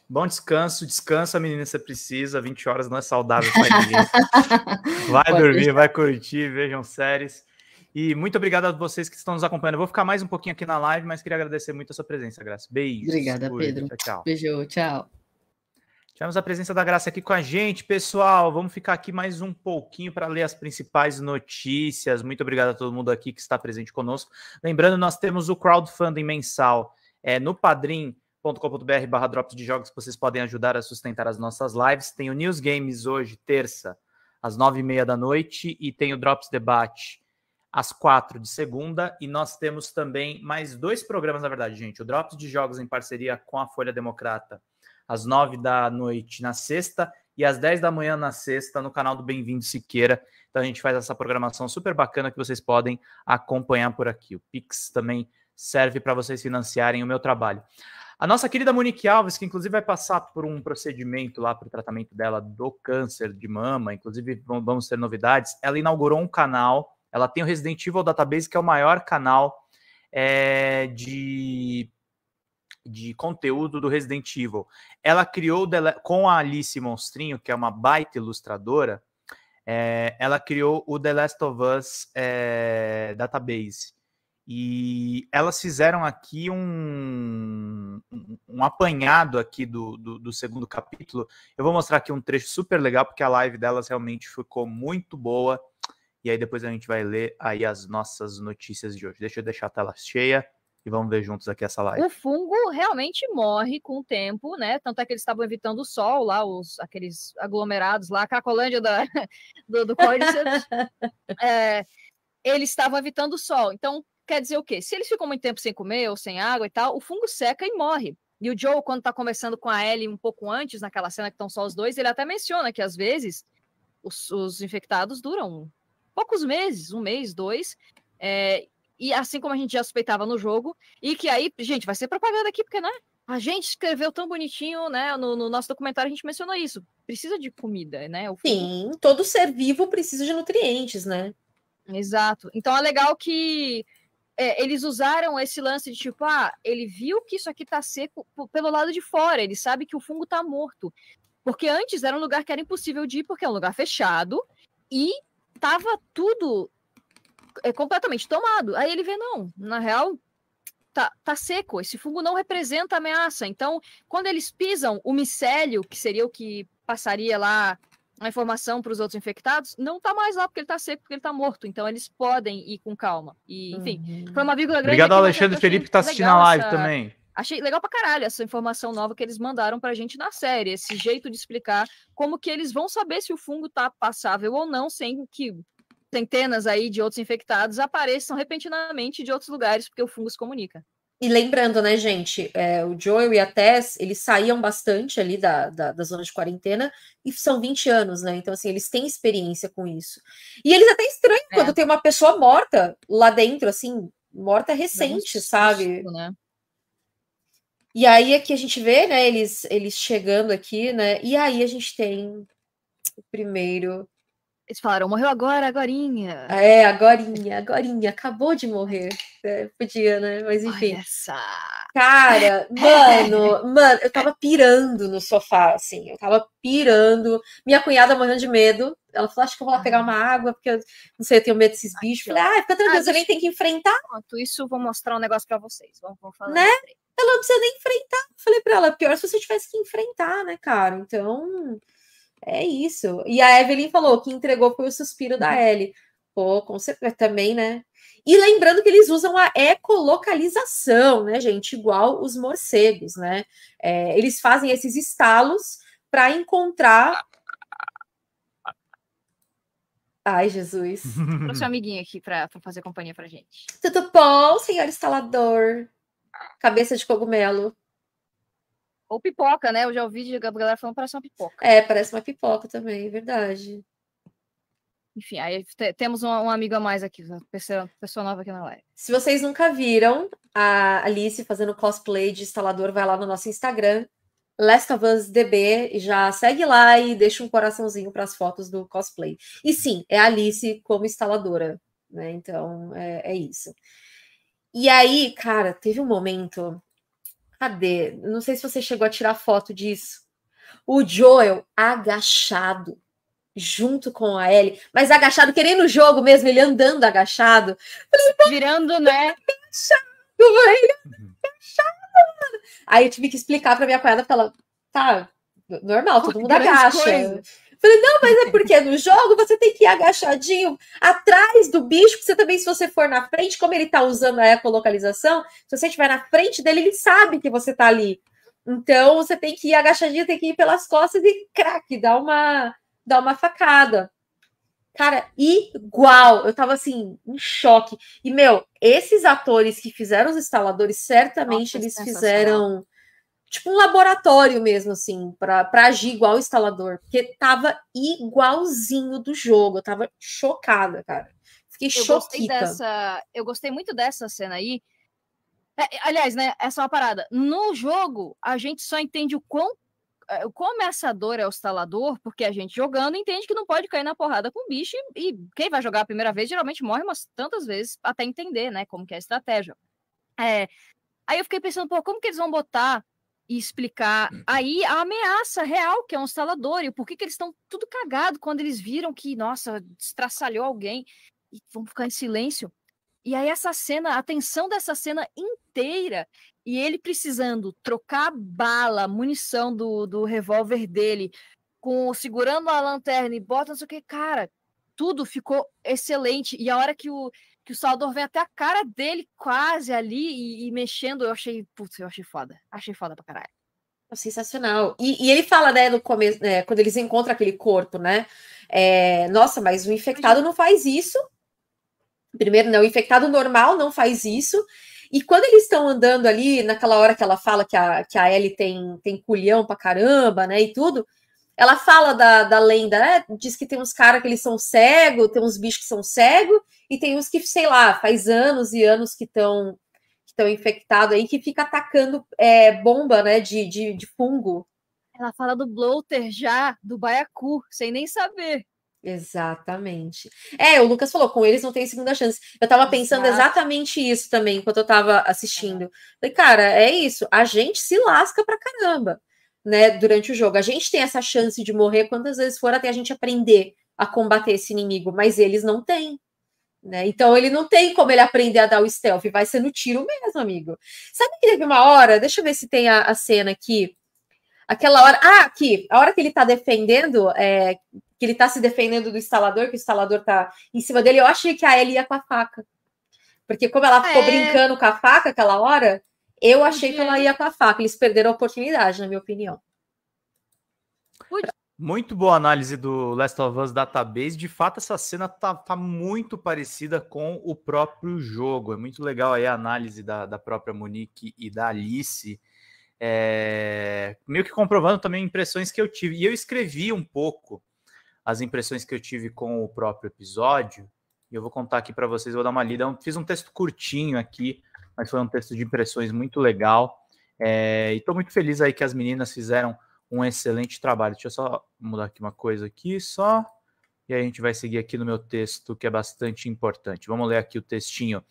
Bom descanso, descansa, menina, você precisa. 20 horas não é saudável para ninguém. *laughs* Vai Pode dormir, deixar. vai curtir, vejam séries. E muito obrigado a vocês que estão nos acompanhando. Eu vou ficar mais um pouquinho aqui na live, mas queria agradecer muito a sua presença, Graça. Beijo. Obrigada, Oi, Pedro. Tchau, tchau. Beijo, tchau. Tivemos a presença da Graça aqui com a gente, pessoal. Vamos ficar aqui mais um pouquinho para ler as principais notícias. Muito obrigado a todo mundo aqui que está presente conosco. Lembrando, nós temos o crowdfunding mensal é, no Padrim combr barra drops de jogos que vocês podem ajudar a sustentar as nossas lives. Tem o News Games hoje, terça, às nove e meia da noite, e tem o Drops Debate às quatro de segunda. E nós temos também mais dois programas, na verdade, gente. O Drops de Jogos em parceria com a Folha Democrata, às nove da noite na sexta e às dez da manhã na sexta, no canal do Bem-vindo Siqueira. Então a gente faz essa programação super bacana que vocês podem acompanhar por aqui. O Pix também serve para vocês financiarem o meu trabalho. A nossa querida Monique Alves, que inclusive vai passar por um procedimento lá para o tratamento dela do câncer de mama, inclusive vamos ter novidades, ela inaugurou um canal ela tem o Resident Evil Database, que é o maior canal é, de, de conteúdo do Resident Evil. Ela criou com a Alice Monstrinho, que é uma baita ilustradora, é, ela criou o The Last of Us é, Database. E elas fizeram aqui um, um apanhado aqui do, do, do, segundo capítulo. Eu vou mostrar aqui um trecho super legal, porque a live delas realmente ficou muito boa. E aí depois a gente vai ler aí as nossas notícias de hoje. Deixa eu deixar a tela cheia e vamos ver juntos aqui essa live. O fungo realmente morre com o tempo, né? Tanto é que eles estavam evitando o sol lá, os aqueles aglomerados lá, a da, *laughs* do, do Cordyceps. *laughs* é, eles estavam evitando o sol. Então, quer dizer o quê? Se eles ficam muito tempo sem comer ou sem água e tal, o fungo seca e morre. E o Joe, quando está conversando com a Ellie um pouco antes, naquela cena que estão só os dois, ele até menciona que às vezes os, os infectados duram poucos meses, um mês, dois, é, e assim como a gente já suspeitava no jogo, e que aí, gente, vai ser propaganda aqui, porque, né? A gente escreveu tão bonitinho, né? No, no nosso documentário a gente mencionou isso. Precisa de comida, né? Sim, todo ser vivo precisa de nutrientes, né? Exato. Então é legal que é, eles usaram esse lance de tipo, ah, ele viu que isso aqui tá seco pelo lado de fora, ele sabe que o fungo tá morto. Porque antes era um lugar que era impossível de ir, porque é um lugar fechado, e tava tudo é, completamente tomado. Aí ele vê, não, na real, tá, tá seco, esse fungo não representa ameaça. Então, quando eles pisam o micélio, que seria o que passaria lá a informação para os outros infectados, não tá mais lá porque ele tá seco, porque ele tá morto. Então eles podem ir com calma. E, enfim, uhum. foi uma vírgula grande. Obrigado, aqui, Alexandre Felipe, que tá assistindo a live essa... também. Achei legal pra caralho essa informação nova que eles mandaram pra gente na série, esse jeito de explicar como que eles vão saber se o fungo tá passável ou não, sem que centenas aí de outros infectados apareçam repentinamente de outros lugares, porque o fungo se comunica. E lembrando, né, gente, é, o Joel e a Tess, eles saíam bastante ali da, da, da, zona de quarentena e são 20 anos, né? Então, assim, eles têm experiência com isso. E eles até estranham é. quando tem uma pessoa morta lá dentro, assim, morta recente, Bem, sabe? Né? E aí aqui é a gente vê, né, eles, eles chegando aqui, né? E aí a gente tem o primeiro. Eles falaram, morreu agora, agorinha. É, agorinha, agorinha, acabou de morrer. É, podia, né? Mas enfim. Olha essa. Cara, mano, mano, eu tava pirando no sofá, assim, eu tava pirando. Minha cunhada morrendo de medo. Ela falou: acho que eu vou lá pegar ah. uma água, porque eu não sei, eu tenho medo desses bichos. Eu falei, ah, fica tranquilo, ah, você nem tem que enfrentar. Pronto, isso, vou mostrar um negócio pra vocês. Vamos, vamos falar. Né? ela não precisa nem enfrentar. falei para ela, pior se você tivesse que enfrentar, né, cara? Então, é isso. E a Evelyn falou que entregou foi o suspiro da uhum. Ellie. Pô, com certeza é, também, né? E lembrando que eles usam a ecolocalização, né, gente? Igual os morcegos, né? É, eles fazem esses estalos para encontrar. Ai, Jesus. Trouxe um amiguinho aqui para fazer companhia para gente. Tudo bom, senhor instalador? Cabeça de cogumelo. Ou pipoca, né? Eu já ouvi de galera falando parece uma pipoca. É, parece uma pipoca também, é verdade. Enfim, aí temos um amigo a mais aqui, uma pessoa, pessoa, nova aqui na live. Se vocês nunca viram a Alice fazendo cosplay de instalador, vai lá no nosso Instagram, Last of Us DB, já segue lá e deixa um coraçãozinho para as fotos do cosplay. E sim, é a Alice como instaladora, né? Então é, é isso. E aí, cara, teve um momento. Cadê? Não sei se você chegou a tirar foto disso. O Joel agachado junto com a Ellie, mas agachado, querendo o jogo mesmo, ele andando agachado. Virando, né? Agachado, *laughs* agachado. Aí eu tive que explicar pra minha cunhada, pra ela, tá, normal, todo mundo é agacha. Coisa. Falei, não, mas é porque é no jogo você tem que ir agachadinho atrás do bicho, porque você também, se você for na frente, como ele tá usando a ecolocalização, se você estiver na frente dele, ele sabe que você tá ali. Então, você tem que ir agachadinho, tem que ir pelas costas e craque, dá uma, dá uma facada. Cara, igual. Eu tava assim, em choque. E, meu, esses atores que fizeram os instaladores, certamente Nossa, eles fizeram tipo um laboratório mesmo, assim, para agir igual instalador, porque tava igualzinho do jogo, eu tava chocada, cara. Fiquei eu choquita. Gostei dessa, eu gostei muito dessa cena aí. É, é, aliás, né, essa é uma parada. No jogo, a gente só entende o quão é, o começador é o instalador, porque a gente jogando entende que não pode cair na porrada com o bicho, e, e quem vai jogar a primeira vez geralmente morre umas tantas vezes até entender, né, como que é a estratégia. É, aí eu fiquei pensando, pô, como que eles vão botar e explicar hum. aí a ameaça real que é um instalador e por que, que eles estão tudo cagado quando eles viram que, nossa, estraçalhou alguém e vão ficar em silêncio. E aí essa cena, a tensão dessa cena inteira e ele precisando trocar bala, munição do, do revólver dele com segurando a lanterna e bota não sei o que, cara, tudo ficou excelente. E a hora que o que o Salvador vem até a cara dele quase ali e, e, mexendo. Eu achei, putz, eu achei foda. Achei foda pra caralho. É sensacional. E, e ele fala, né, no começo, né, quando eles encontram aquele corpo, né? É, nossa, mas o infectado não faz isso. Primeiro, não, né, o infectado normal não faz isso. E quando eles estão andando ali, naquela hora que ela fala que a, que a Ellie tem, tem culhão pra caramba, né? E tudo, ela fala da, da lenda, né? Diz que tem uns caras que eles são cegos, tem uns bichos que são cegos, e tem uns que, sei lá, faz anos e anos que estão que estão infectados aí, que fica atacando é, bomba, né, de, de, de, fungo. Ela fala do bloater já, do baiacu, sem nem saber. Exatamente. É, o Lucas falou, com eles não tem segunda chance. Eu tava pensando exatamente isso também, enquanto eu tava assistindo. Falei, cara, é isso, a gente se lasca pra caramba né, durante o jogo. A gente tem essa chance de morrer quantas vezes for até a gente aprender a combater esse inimigo, mas eles não têm. Né? Então ele não tem como ele aprender a dar o stealth, vai ser no tiro mesmo, amigo. Sabe que teve uma hora? Deixa eu ver se tem a, a cena aqui. Aquela hora. Ah, aqui, a hora que ele tá defendendo, é, que ele tá se defendendo do instalador, que o instalador tá em cima dele, eu achei que a Ellie ia com a faca. Porque como ela ficou é. brincando com a faca aquela hora, eu achei que ela ia com a faca, eles perderam a oportunidade, na minha opinião. Muito boa análise do Last of Us Database. De fato, essa cena tá, tá muito parecida com o próprio jogo. É muito legal aí a análise da, da própria Monique e da Alice. É, meio que comprovando também impressões que eu tive. E eu escrevi um pouco as impressões que eu tive com o próprio episódio. E eu vou contar aqui para vocês, vou dar uma lida. fiz um texto curtinho aqui mas foi um texto de impressões muito legal. É, e estou muito feliz aí que as meninas fizeram um excelente trabalho. Deixa eu só mudar aqui uma coisa aqui, só. E aí a gente vai seguir aqui no meu texto, que é bastante importante. Vamos ler aqui o textinho.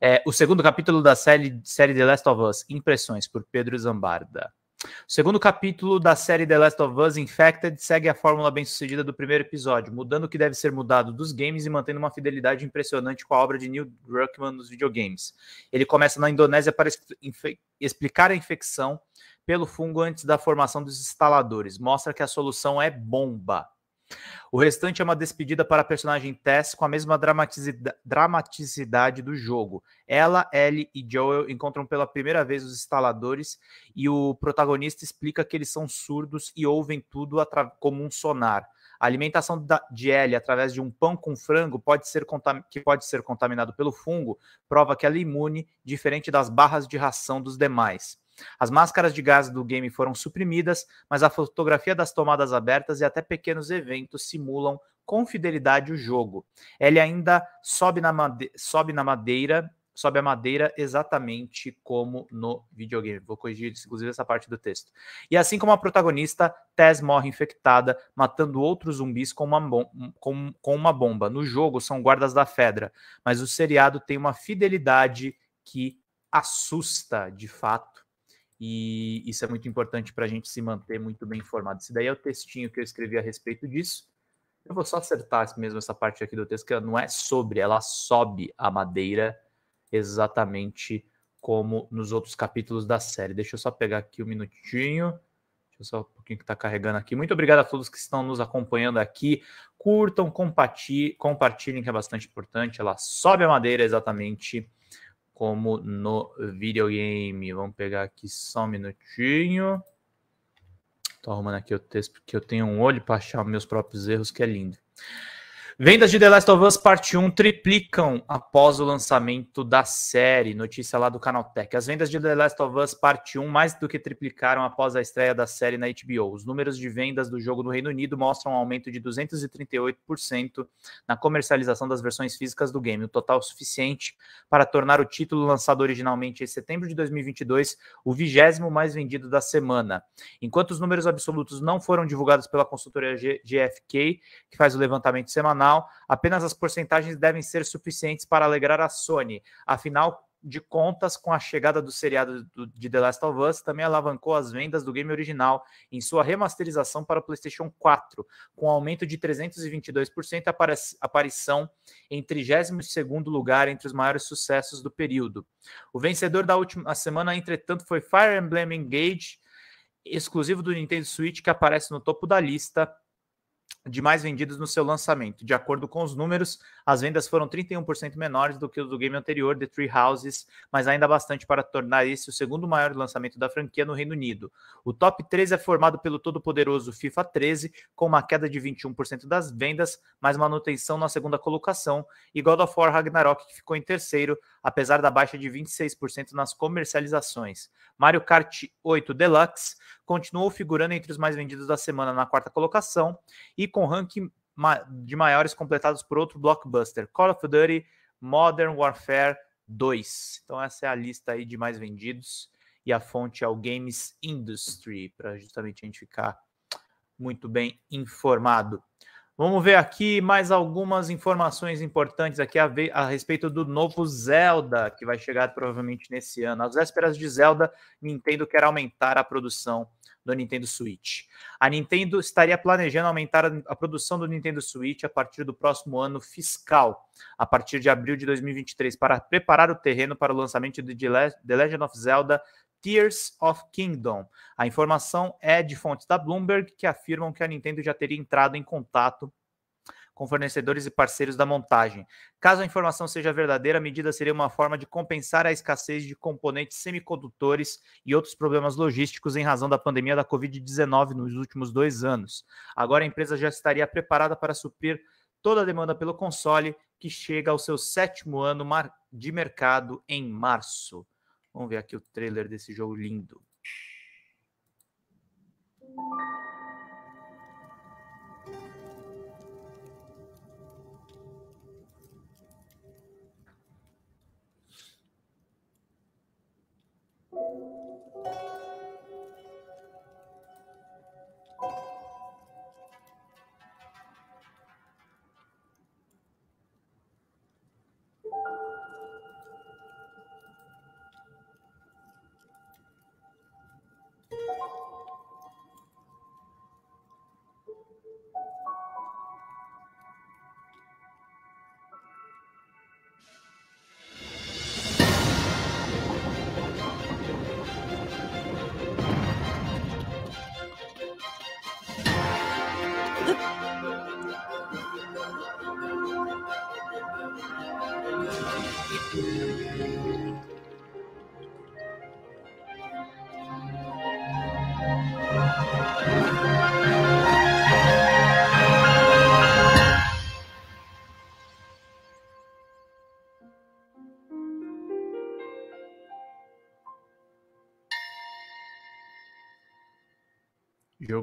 É, o segundo capítulo da série, série The Last of Us, Impressões, por Pedro Zambarda. O segundo capítulo da série The Last of Us Infected segue a fórmula bem-sucedida do primeiro episódio, mudando o que deve ser mudado dos games e mantendo uma fidelidade impressionante com a obra de Neil Druckmann nos videogames. Ele começa na Indonésia para explicar a infecção pelo fungo antes da formação dos instaladores. Mostra que a solução é bomba. O restante é uma despedida para a personagem Tess com a mesma dramaticidade do jogo. Ela, Ellie e Joel encontram pela primeira vez os instaladores e o protagonista explica que eles são surdos e ouvem tudo como um sonar. A alimentação da, de Ellie através de um pão com frango pode ser que pode ser contaminado pelo fungo prova que ela é imune, diferente das barras de ração dos demais. As máscaras de gás do game foram suprimidas, mas a fotografia das tomadas abertas e até pequenos eventos simulam com fidelidade o jogo. Ele ainda sobe na, made sobe na madeira, sobe a madeira exatamente como no videogame. Vou corrigir, inclusive, essa parte do texto. E assim como a protagonista, Tess morre infectada, matando outros zumbis com uma, com, com uma bomba. No jogo, são guardas da Fedra, mas o seriado tem uma fidelidade que assusta, de fato e isso é muito importante para a gente se manter muito bem informado. Esse daí é o textinho que eu escrevi a respeito disso. Eu vou só acertar mesmo essa parte aqui do texto, que não é sobre, ela sobe a madeira exatamente como nos outros capítulos da série. Deixa eu só pegar aqui um minutinho. Deixa eu só um pouquinho que está carregando aqui. Muito obrigado a todos que estão nos acompanhando aqui. Curtam, compartilhem, que é bastante importante. Ela sobe a madeira exatamente como no videogame. Vamos pegar aqui só um minutinho. Estou arrumando aqui o texto porque eu tenho um olho para achar meus próprios erros, que é lindo. Vendas de The Last of Us Parte 1 triplicam após o lançamento da série. Notícia lá do Canal Tech. As vendas de The Last of Us Parte 1 mais do que triplicaram após a estreia da série na HBO. Os números de vendas do jogo no Reino Unido mostram um aumento de 238% na comercialização das versões físicas do game, o um total suficiente para tornar o título lançado originalmente em setembro de 2022 o vigésimo mais vendido da semana. Enquanto os números absolutos não foram divulgados pela consultoria GFK, que faz o levantamento semanal, canal, apenas as porcentagens devem ser suficientes para alegrar a Sony. Afinal de contas, com a chegada do seriado de The Last of Us, também alavancou as vendas do game original em sua remasterização para o PlayStation 4, com aumento de 322% a aparição em 32º lugar entre os maiores sucessos do período. O vencedor da última semana, entretanto, foi Fire Emblem Engage, exclusivo do Nintendo Switch, que aparece no topo da lista de mais vendidos no seu lançamento. De acordo com os números, as vendas foram 31% menores do que o do game anterior, The Three Houses, mas ainda bastante para tornar esse o segundo maior lançamento da franquia no Reino Unido. O top 13 é formado pelo todo-poderoso FIFA 13, com uma queda de 21% das vendas, mas manutenção na segunda colocação, e God of War Ragnarok, que ficou em terceiro, apesar da baixa de 26% nas comercializações. Mario Kart 8 Deluxe continuou figurando entre os mais vendidos da semana na quarta colocação e com ranking de maiores completados por outro blockbuster, Call of Duty Modern Warfare 2. Então essa é a lista aí de mais vendidos e a fonte é o Games Industry, para justamente a gente ficar muito bem informado. Vamos ver aqui mais algumas informações importantes aqui a, a, respeito do novo Zelda, que vai chegar provavelmente nesse ano. Às vésperas de Zelda, Nintendo quer aumentar a produção do Nintendo Switch. A Nintendo estaria planejando aumentar a produção do Nintendo Switch a partir do próximo ano fiscal, a partir de abril de 2023, para preparar o terreno para o lançamento de The Legend of Zelda Tears of Kingdom. A informação é de fontes da Bloomberg que afirmam que a Nintendo já teria entrado em contato com fornecedores e parceiros da montagem. Caso a informação seja verdadeira, a medida seria uma forma de compensar a escassez de componentes semicondutores e outros problemas logísticos em razão da pandemia da Covid-19 nos últimos dois anos. Agora a empresa já estaria preparada para suprir toda a demanda pelo console, que chega ao seu sétimo ano de mercado em março. Vamos ver aqui o trailer desse jogo lindo.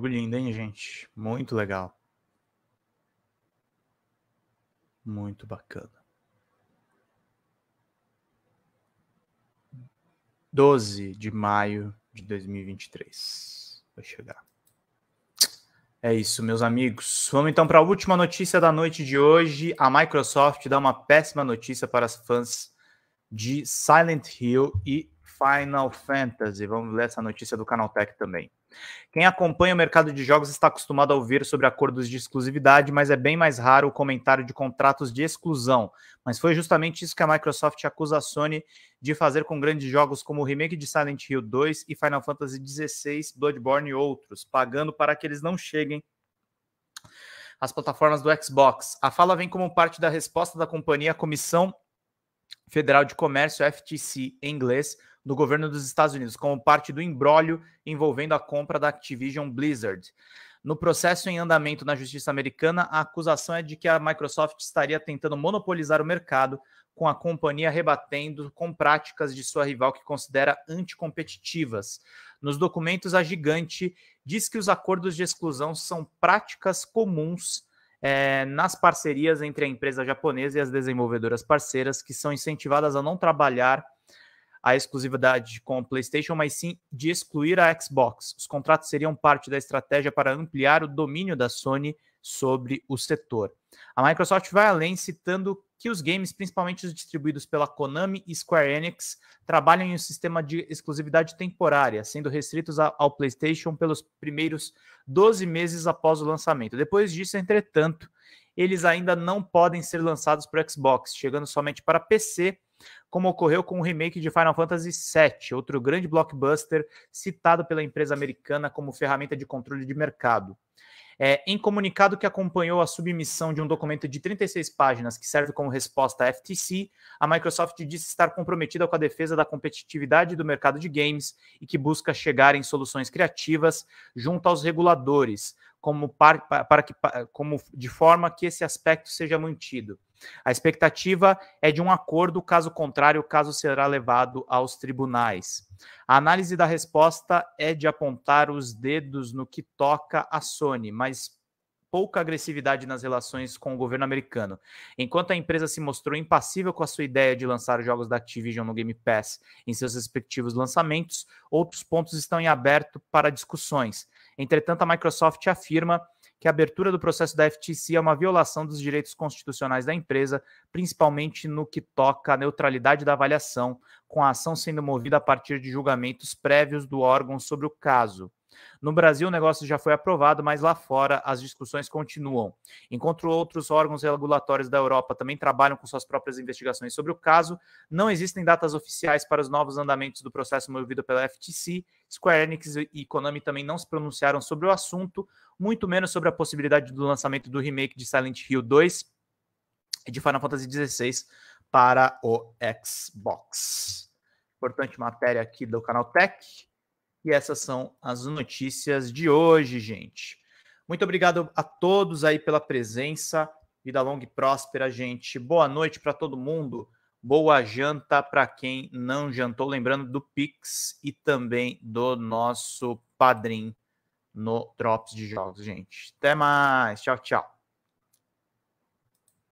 jogo lindo, hein, gente? Muito legal. Muito bacana. 12 de maio de 2023. Vai chegar. É isso, meus amigos. Vamos então para a última notícia da noite de hoje. A Microsoft dá uma péssima notícia para os fãs de Silent Hill e Final Fantasy. Vamos ler essa notícia do Canaltech também. Quem acompanha o mercado de jogos está acostumado a ouvir sobre acordos de exclusividade, mas é bem mais raro o comentário de contratos de exclusão. Mas foi justamente isso que a Microsoft acusa a Sony de fazer com grandes jogos como o remake de Silent Hill 2 e Final Fantasy XVI, Bloodborne e outros, pagando para que eles não cheguem às plataformas do Xbox. A fala vem como parte da resposta da companhia à Comissão Federal de Comércio, FTC, em inglês, do governo dos Estados Unidos, como parte do embrólio envolvendo a compra da Activision Blizzard. No processo em andamento na justiça americana, a acusação é de que a Microsoft estaria tentando monopolizar o mercado, com a companhia rebatendo com práticas de sua rival que considera anticompetitivas. Nos documentos, a gigante diz que os acordos de exclusão são práticas comuns é, nas parcerias entre a empresa japonesa e as desenvolvedoras parceiras, que são incentivadas a não trabalhar a exclusividade com o PlayStation, mas sim de excluir a Xbox. Os contratos seriam parte da estratégia para ampliar o domínio da Sony sobre o setor. A Microsoft vai além, citando que os games, principalmente os distribuídos pela Konami e Square Enix, trabalham em um sistema de exclusividade temporária, sendo restritos ao PlayStation pelos primeiros 12 meses após o lançamento. Depois disso, entretanto, eles ainda não podem ser lançados para Xbox, chegando somente para PC como ocorreu com o remake de Final Fantasy VII, outro grande blockbuster citado pela empresa americana como ferramenta de controle de mercado. É, em comunicado que acompanhou a submissão de um documento de 36 páginas que serve como resposta à FTC, a Microsoft disse estar comprometida com a defesa da competitividade do mercado de games e que busca chegar em soluções criativas junto aos reguladores, como, par, para que, como de forma que esse aspecto seja mantido. A expectativa é de um acordo, caso contrário, o caso será levado aos tribunais. A análise da resposta é de apontar os dedos no que toca a Sony, mas pouca agressividade nas relações com o governo americano. Enquanto a empresa se mostrou impassível com a sua ideia de lançar os jogos da Activision no Game Pass em seus respectivos lançamentos, outros pontos estão em aberto para discussões. Entretanto, a Microsoft afirma que a abertura do processo da FTC é uma violação dos direitos constitucionais da empresa, principalmente no que toca à neutralidade da avaliação, com a ação sendo movida a partir de julgamentos prévios do órgão sobre o caso. No Brasil, o negócio já foi aprovado, mas lá fora as discussões continuam. Enquanto outros órgãos regulatórios da Europa também trabalham com suas próprias investigações sobre o caso, não existem datas oficiais para os novos andamentos do processo movido pela FTC. Square Enix e Konami também não se pronunciaram sobre o assunto, muito menos sobre a possibilidade do lançamento do remake de Silent Hill 2 e de Final Fantasy XVI para o Xbox. Importante matéria aqui do canal Tech. E essas são as notícias de hoje, gente. Muito obrigado a todos aí pela presença. Vida longa e próspera, gente. Boa noite para todo mundo. Boa janta para quem não jantou. Lembrando do Pix e também do nosso padrinho no Drops de Jogos, gente. Até mais. Tchau, tchau.